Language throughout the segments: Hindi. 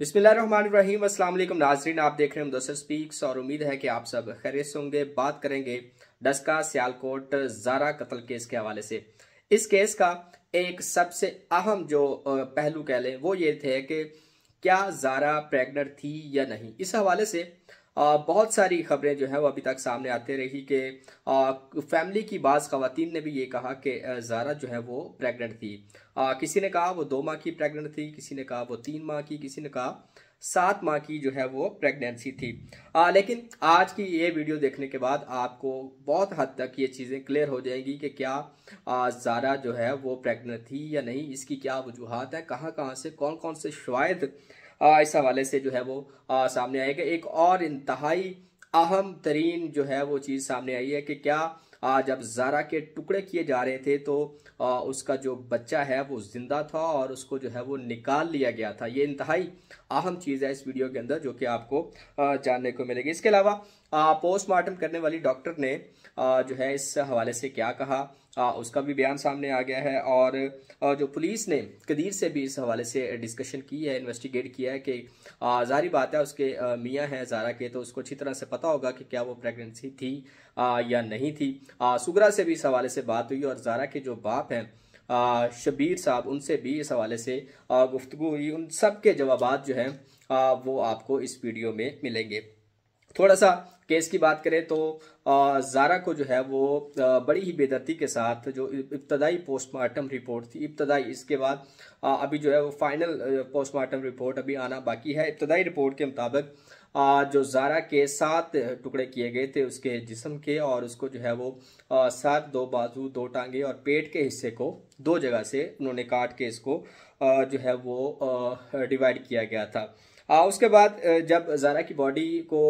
बिस्मिल्लाहिर्रहमानिर्रहीम अस्सलाम वालेकुम नाजरीन आप देख रहे हैं मुदसर स्पीक्स और उम्मीद है कि आप सब खैरियत से होंगे बात करेंगे डस्का सियालकोट जारा कत्ल केस के हवाले से इस केस का एक सबसे अहम जो पहलू कह लें वो ये थे कि क्या जारा प्रेग्नेंट थी या नहीं इस हवाले से बहुत सारी खबरें जो है वो अभी तक सामने आते रही कि फैमिली की बाज़ खातन ने भी ये कहा कि जारा जो है वो प्रेग्नेंट थी किसी ने कहा वो दो माह की प्रेग्नेंट थी किसी ने कहा वो तीन माह की किसी ने कहा सात माह की जो है वो प्रेगनेंसी थी आ, लेकिन आज की ये वीडियो देखने के बाद आपको बहुत हद तक ये चीज़ें क्लियर हो जाएंगी कि क्या आ, जारा जो है वो प्रेगनेंट थी या नहीं इसकी क्या वजूहत है कहाँ कहाँ से कौन कौन से शवायद इस हवाले से जो है वो आ, सामने आएगा एक और इंतहाई अहम तरीन जो है वो चीज़ सामने आई है कि क्या आ, जब जारा के टुकड़े किए जा रहे थे तो आ, उसका जो बच्चा है वो जिंदा था और उसको जो है वो निकाल लिया गया था ये इंतहाई अहम चीज़ है इस वीडियो के अंदर जो कि आपको आ, जानने को मिलेगी इसके अलावा पोस्टमार्टम करने वाली डॉक्टर ने जो है इस हवाले से क्या कहा उसका भी बयान सामने आ गया है और जो पुलिस ने कदीर से भी इस हवाले से डिस्कशन की है इन्वेस्टिगेट किया है कि जारी बात है उसके मियाँ हैं जारा के तो उसको अच्छी तरह से पता होगा कि क्या वो प्रेगनेंसी थी या नहीं थी सुगरा से भी इस हवाले से बात हुई और जारा के जो बाप हैं शबीर साहब उनसे भी इस हवाले से गुफ्तु हुई उन सब के जवाब जो हैं वो आपको इस वीडियो में मिलेंगे थोड़ा सा केस की बात करें तो ज़ारा को जो है वो बड़ी ही बेदर्ती के साथ जो इब्तदाई पोस्टमार्टम रिपोर्ट थी इब्तदाई इसके बाद अभी जो है वो फाइनल पोस्टमार्टम रिपोर्ट अभी आना बाकी है इब्तदाई रिपोर्ट के मुताबिक जो ज़ारा के सात टुकड़े किए गए थे उसके जिसम के और उसको जो है वो सात दो बाजू दो टांगे और पेट के हिस्से को दो जगह से उन्होंने काट के इसको जो है वो डिवाइड किया गया था आ, हाँ, उसके बाद जब ज़ारा की बॉडी को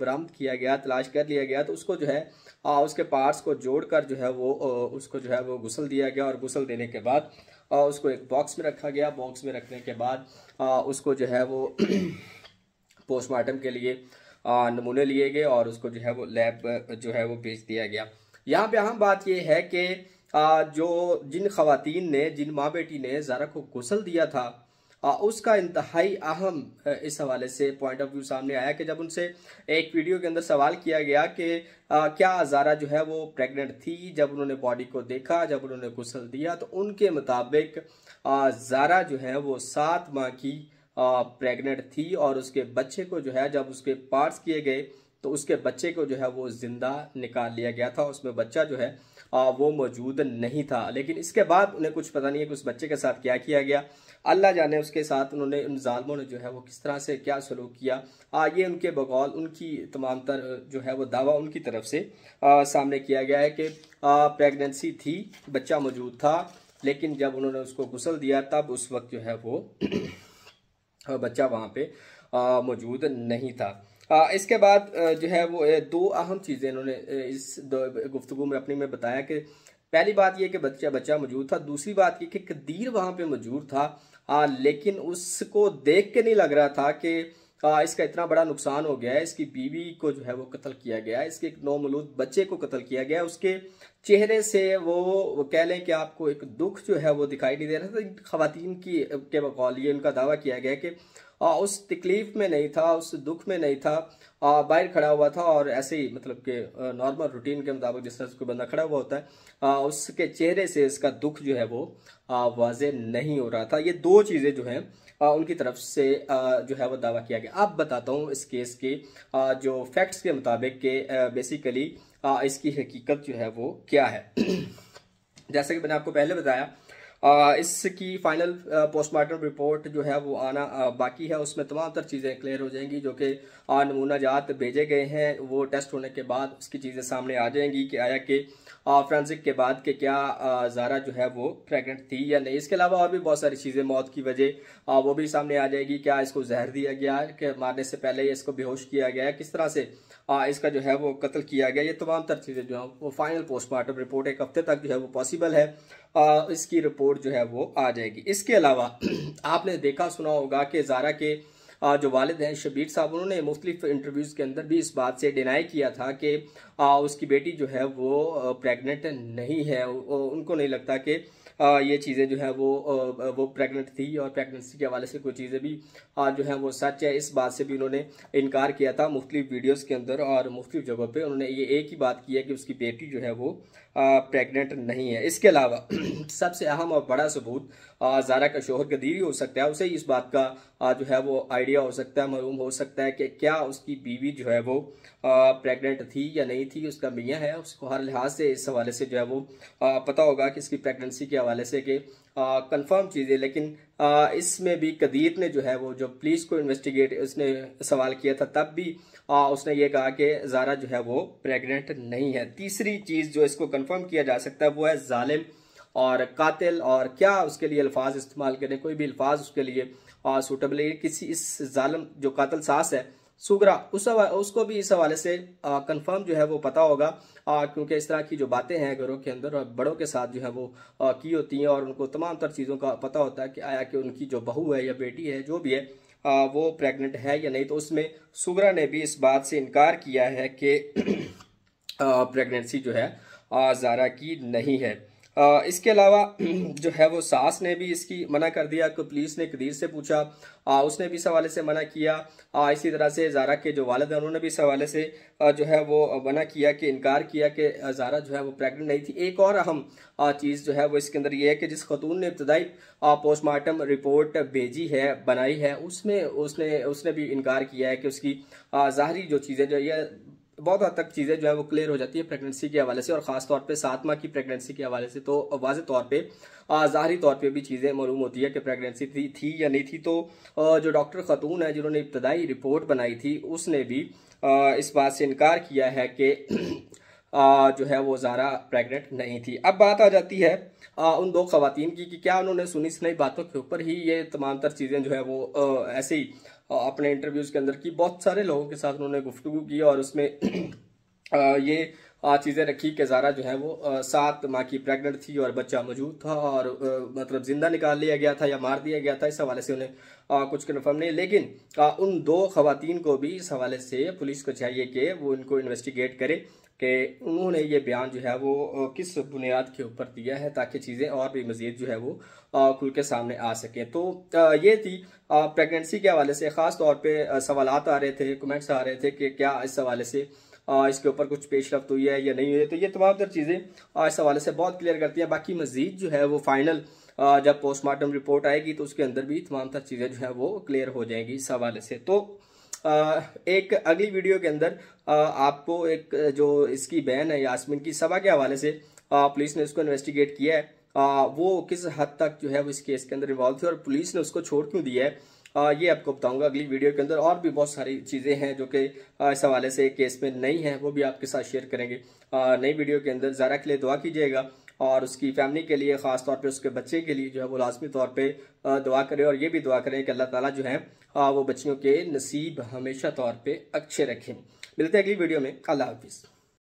बरामद किया गया तलाश कर लिया गया तो उसको जो है आ, हाँ, उसके पार्ट्स को जोड़कर जो है वो उसको जो है वो गुसल दिया गया और गुसल देने के बाद आ, उसको एक बॉक्स में रखा गया बॉक्स में रखने के बाद आ, हाँ, उसको जो है वो पोस्टमार्टम के लिए नमूने लिए गए और उसको जो है वो लैब जो है वो भेज दिया गया यहाँ पे अहम बात यह है कि जो जिन खातन ने जिन माँ बेटी ने ज़ारा को गुसल दिया था उसका इंतहाई अहम इस हवाले से पॉइंट ऑफ व्यू सामने आया कि जब उनसे एक वीडियो के अंदर सवाल किया गया कि क्या अजारा जो है वो प्रेग्नेंट थी जब उन्होंने बॉडी को देखा जब उन्होंने गुसल दिया तो उनके मुताबिक जारा जो है वो सात माह की प्रेग्नेंट थी और उसके बच्चे को जो है जब उसके पार्ट्स किए गए तो उसके बच्चे को जो है वो ज़िंदा निकाल लिया गया था उसमें बच्चा जो है आ, वो मौजूद नहीं था लेकिन इसके बाद उन्हें कुछ पता नहीं है कि उस बच्चे के साथ क्या किया गया अल्लाह जाने उसके साथ उन्होंने उन ालमों ने जो है वो किस तरह से क्या सलूक किया आ, ये उनके बगौल उनकी तमाम तर जो है वो दावा उनकी तरफ से आ, सामने किया गया है कि प्रेगनेंसी थी बच्चा मौजूद था लेकिन जब उन्होंने उसको गुसल दिया तब उस वक्त जो है वो बच्चा वहाँ पर मौजूद नहीं था आ, हाँ, इसके बाद जो है वो दो अहम चीज़ें इन्होंने इस गुफ्तु में अपनी में बताया कि पहली बात यह कि बच्चा बच्चा मौजूद था दूसरी बात ये कि कदीर वहाँ पे मौजूद था आ, हाँ, लेकिन उसको देख के नहीं लग रहा था कि आ, हाँ, इसका इतना बड़ा नुकसान हो गया है इसकी बीवी को जो है वो कत्ल किया गया है इसके एक नौमलूद बच्चे को कत्ल किया गया उसके चेहरे से वो, वो कह लें कि आपको एक दुख जो है वो दिखाई नहीं दे रहा था खातन की के बकौल ये उनका दावा किया गया कि उस तकलीफ में नहीं था उस दुख में नहीं था बाहर खड़ा हुआ था और ऐसे ही मतलब के नॉर्मल रूटीन के मुताबिक जिस तरह कोई बंदा खड़ा हुआ होता है उसके चेहरे से इसका दुख जो है वो वाजे नहीं हो रहा था ये दो चीज़ें जो हैं उनकी तरफ से जो है वो दावा किया गया अब बताता हूँ इस केस के जो फैक्ट्स के मुताबिक के बेसिकली इसकी हकीकत जो है वो क्या है जैसा कि मैंने आपको पहले बताया इसकी फाइनल पोस्टमार्टम रिपोर्ट जो है वो आना बाकी है उसमें तमाम तर चीज़ें क्लियर हो जाएंगी जो कि नमूना जात भेजे गए हैं वो टेस्ट होने के बाद उसकी चीज़ें सामने आ जाएंगी कि आया कि फ्रांसिक के बाद के क्या ज़ारा जो है वो प्रेगनेंट थी या नहीं इसके अलावा और भी बहुत सारी चीज़ें मौत की वजह वो भी सामने आ जाएगी क्या इसको जहर दिया गया कि मारने से पहले इसको बेहोश किया गया किस तरह से आ, इसका जो है वो कत्ल किया गया ये तमाम तर चीज़ें जो हैं वो फाइनल पोस्टमार्टम रिपोर्ट एक हफ्ते तक जो है वो पॉसिबल है आ, इसकी रिपोर्ट जो है वो आ जाएगी इसके अलावा आपने देखा सुना होगा कि जारा के जो वालद हैं शबीर साहब उन्होंने मुख्तलिफ इंटरव्यूज़ के अंदर भी इस बात से डिनाई किया था कि उसकी बेटी जो है वो प्रेगनेंट नहीं है उनको नहीं लगता कि ये चीज़ें जो है वो वो प्रेग्नेंट थी और प्रेगनेंसी के हवाले से कोई चीज़ें भी हाँ, जो है वो सच है इस बात से भी उन्होंने इनकार किया था मुख्तलिफ वीडियोज़ के अंदर और मुख्तु जगहों पर उन्होंने ये एक ही बात की है कि उसकी बेटी जो है वो प्रेग्नेंट नहीं है इसके अलावा सबसे अहम और बड़ा सबूत जारा का शोहर गदीर हो सकता है उसे इस बात का जो है वो आइडिया हो सकता है मरूम हो सकता है कि क्या उसकी बीवी जो है वो प्रेग्नेंट थी या नहीं थी उसका मियाँ है उसको हर लिहाज से इस हवाले से जो है वो पता होगा कि इसकी प्रेगनेंसी के हवाले से कि कंफर्म चीज़ है लेकिन इसमें भी कदीर ने जो है वो जो पुलिस को इन्वेस्टिगेट उसने सवाल किया था तब भी आ, उसने ये कहा कि जारा जो है वो प्रेग्नेंट नहीं है तीसरी चीज़ जो इसको कंफर्म किया जा सकता है वो है जालिम और कातिल और क्या उसके लिए अल्फाज इस्तेमाल करें कोई भी अल्फाज उसके लिए सूटेबल किसी इस जालम जो कातिल सास है सुगरा उस उसको भी इस हवाले से कंफर्म जो है वो पता होगा क्योंकि इस तरह की जो बातें हैं घरों के अंदर और बड़ों के साथ जो है वो आ, की होती हैं और उनको तमाम तर चीज़ों का पता होता है कि आया कि उनकी जो बहू है या बेटी है जो भी है आ, वो प्रेग्नेंट है या नहीं तो उसमें सुगरा ने भी इस बात से इनकार किया है कि प्रेगनेंसी जो है ज़ारा की नहीं है इसके अलावा जो है वो सास ने भी इसकी मना कर दिया तो पुलिस ने कदीर से पूछा आ, उसने भी इस हवाले से मना किया आ, इसी तरह से जारा के जो वालद हैं उन्होंने भी इस हवाले से जो है वो मना किया कि इनकार किया कि जारा जो है वो प्रेग्नेंट नहीं थी एक और अहम चीज़ जो है वो इसके अंदर ये है कि जिस खतून ने इब्तदाई पोस्टमार्टम रिपोर्ट भेजी है बनाई है उसमें उसने उसने भी इनकार किया है कि उसकी ज़ाहरी जो चीज़ें जो यह बहुत हद तक चीज़ें जो है वो क्लियर हो जाती है प्रेगनेंसी के हवाले से और ख़ास तौर पे सात माह की प्रेगनेंसी के हवाले से तो वाज तौर पे ज़ाहरी तौर पे भी चीज़ें मालूम होती है कि प्रेगनेंसी थी, थी या नहीं थी तो जो डॉक्टर ख़तून है जिन्होंने इब्तदाई रिपोर्ट बनाई थी उसने भी इस बात से इनकार किया है कि जो है वो ज़ारा प्रेगनेंट नहीं थी अब बात आ जाती है उन दो खातन की कि क्या उन्होंने सुनी सुनाई बातों के ऊपर ही ये तमाम तर चीज़ें जो है वो ऐसे ही अपने इंटरव्यूज़ के अंदर की बहुत सारे लोगों के साथ उन्होंने गुफ्तु की और उसमें ये चीज़ें रखी कि ज़ारा जो है वो सात माह की प्रेग्नेंट थी और बच्चा मौजूद था और मतलब ज़िंदा निकाल लिया गया था या मार दिया गया था इस हवाले से उन्हें कुछ कन्फर्म नहीं लेकिन उन दो खातन को भी इस हवाले से पुलिस को चाहिए कि वो इनको इन्वेस्टिगेट करे कि उन्होंने ये बयान जो है वो किस बुनियाद के ऊपर दिया है ताकि चीज़ें और भी मज़ीद जो है वो खुल के सामने आ सकें तो ये थी प्रेगनेंसी के हवाले से ख़ास तौर पर सवाल आ रहे थे कमेंट्स आ रहे थे कि क्या इस हवाले से इसके ऊपर कुछ पेश रफ्त हुई है या नहीं हुई है तो ये तमाम तर चीज़ें इस हवाले से बहुत क्लियर करती हैं बाकी मजीद जो है वो फाइनल जब पोस्टमार्टम रिपोर्ट आएगी तो उसके अंदर भी तमाम तर चीज़ें जो है वो क्लियर हो जाएंगी इस हवाले से तो एक अगली वीडियो के अंदर आपको एक जो इसकी बहन है यासमिन की सभा के हवाले से पुलिस ने उसको इन्वेस्टिगेट किया है वो किस हद तक जो है वो इस केस के अंदर इन्वॉल्व थी और पुलिस ने उसको छोड़ क्यों दिया है ये आपको बताऊंगा अगली वीडियो के अंदर और भी बहुत सारी चीज़ें हैं जो कि इस हवाले से केस में नहीं है वो भी आपके साथ शेयर करेंगे नई वीडियो के अंदर ज़रा के लिए दुआ कीजिएगा और उसकी फैमिली के लिए ख़ास तौर पे उसके बच्चे के लिए जो है वो लाजमी तौर पे दुआ करें और ये भी दुआ करें कि अल्लाह ताला जो है वो बच्चियों के नसीब हमेशा तौर पे अच्छे रखें मिलते हैं अगली वीडियो में अल्लाह हाफिज़